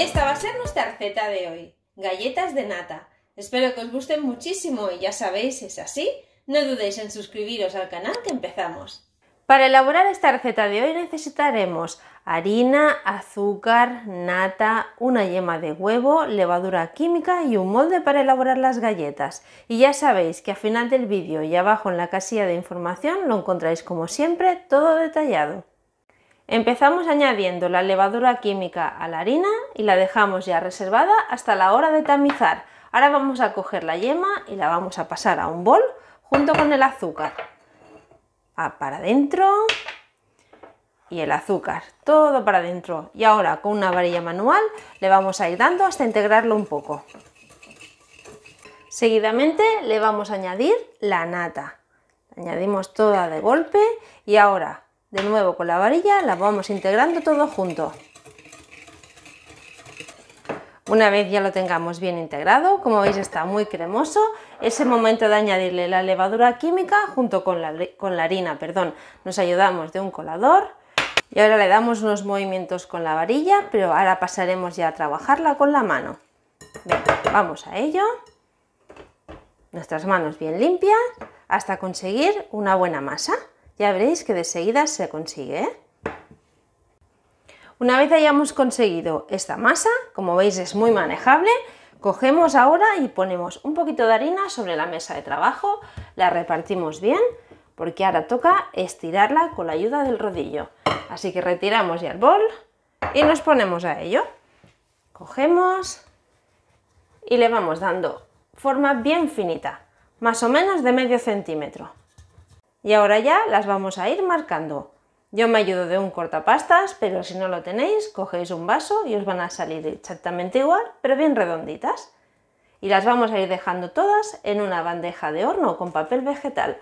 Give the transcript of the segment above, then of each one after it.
Esta va a ser nuestra receta de hoy, galletas de nata. Espero que os gusten muchísimo y ya sabéis, es así, no dudéis en suscribiros al canal que empezamos. Para elaborar esta receta de hoy necesitaremos harina, azúcar, nata, una yema de huevo, levadura química y un molde para elaborar las galletas. Y ya sabéis que al final del vídeo y abajo en la casilla de información lo encontráis como siempre todo detallado. Empezamos añadiendo la levadura química a la harina y la dejamos ya reservada hasta la hora de tamizar. Ahora vamos a coger la yema y la vamos a pasar a un bol junto con el azúcar. Ah, para adentro y el azúcar, todo para adentro. Y ahora con una varilla manual le vamos a ir dando hasta integrarlo un poco. Seguidamente le vamos a añadir la nata. Añadimos toda de golpe y ahora de nuevo con la varilla la vamos integrando todo junto. Una vez ya lo tengamos bien integrado, como veis está muy cremoso, es el momento de añadirle la levadura química junto con la, con la harina, perdón. Nos ayudamos de un colador y ahora le damos unos movimientos con la varilla, pero ahora pasaremos ya a trabajarla con la mano. vamos a ello. Nuestras manos bien limpias hasta conseguir una buena masa. Ya veréis que de seguida se consigue. ¿eh? Una vez hayamos conseguido esta masa, como veis es muy manejable, cogemos ahora y ponemos un poquito de harina sobre la mesa de trabajo, la repartimos bien, porque ahora toca estirarla con la ayuda del rodillo. Así que retiramos ya el bol y nos ponemos a ello. Cogemos y le vamos dando forma bien finita, más o menos de medio centímetro. Y ahora ya las vamos a ir marcando. Yo me ayudo de un cortapastas, pero si no lo tenéis, cogéis un vaso y os van a salir exactamente igual, pero bien redonditas. Y las vamos a ir dejando todas en una bandeja de horno con papel vegetal.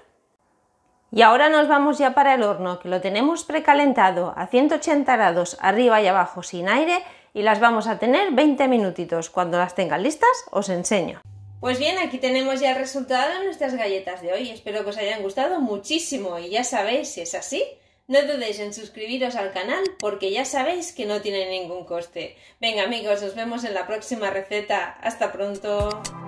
Y ahora nos vamos ya para el horno, que lo tenemos precalentado a 180 grados arriba y abajo sin aire y las vamos a tener 20 minutitos. Cuando las tengan listas os enseño. Pues bien, aquí tenemos ya el resultado de nuestras galletas de hoy. Espero que os hayan gustado muchísimo y ya sabéis, si es así, no dudéis en suscribiros al canal porque ya sabéis que no tiene ningún coste. Venga amigos, nos vemos en la próxima receta. Hasta pronto.